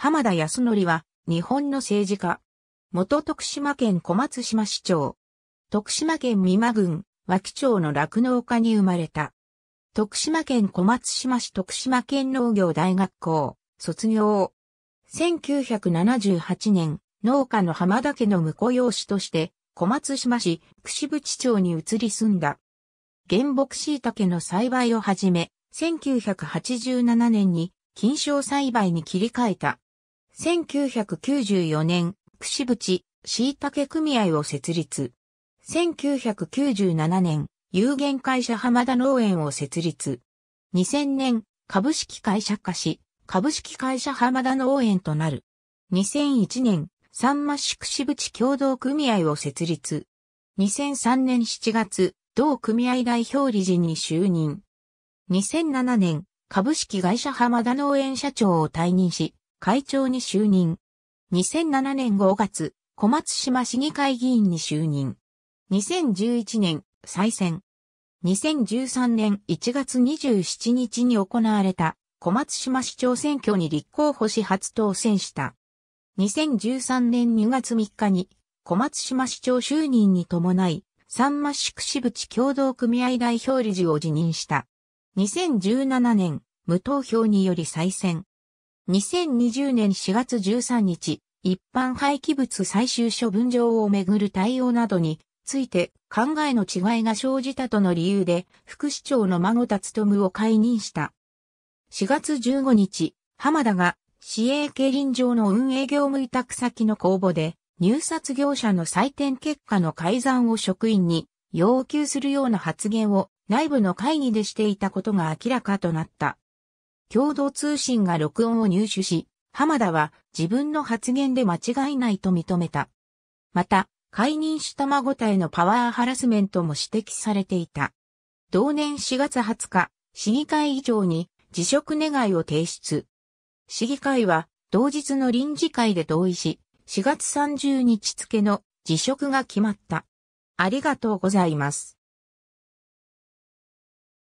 浜田康則は、日本の政治家。元徳島県小松島市長。徳島県美馬郡、脇町の酪農家に生まれた。徳島県小松島市徳島県農業大学校、卒業。1978年、農家の浜田家の婿養子として、小松島市串渕町に移り住んだ。原木椎茸の栽培を始め、1987年に金賞栽培に切り替えた。1994年、串淵、椎茸組合を設立。1997年、有限会社浜田農園を設立。2000年、株式会社化し、株式会社浜田農園となる。2001年、三間市串淵共同組合を設立。2003年7月、同組合代表理事に就任。2007年、株式会社浜田農園社長を退任し、会長に就任。2007年5月、小松島市議会議員に就任。2011年、再選。2013年1月27日に行われた小松島市長選挙に立候補し初当選した。2013年2月3日に小松島市長就任に伴い、三間宿支部地共同組合代表理事を辞任した。2017年、無投票により再選。2020年4月13日、一般廃棄物最終処分場をめぐる対応などについて考えの違いが生じたとの理由で副市長の孫田務を解任した。4月15日、浜田が市営競輪場の運営業務委託先の公募で入札業者の採点結果の改ざんを職員に要求するような発言を内部の会議でしていたことが明らかとなった。共同通信が録音を入手し、浜田は自分の発言で間違いないと認めた。また、解任した孫たへのパワーハラスメントも指摘されていた。同年4月20日、市議会議長に辞職願を提出。市議会は同日の臨時会で同意し、4月30日付の辞職が決まった。ありがとうございます。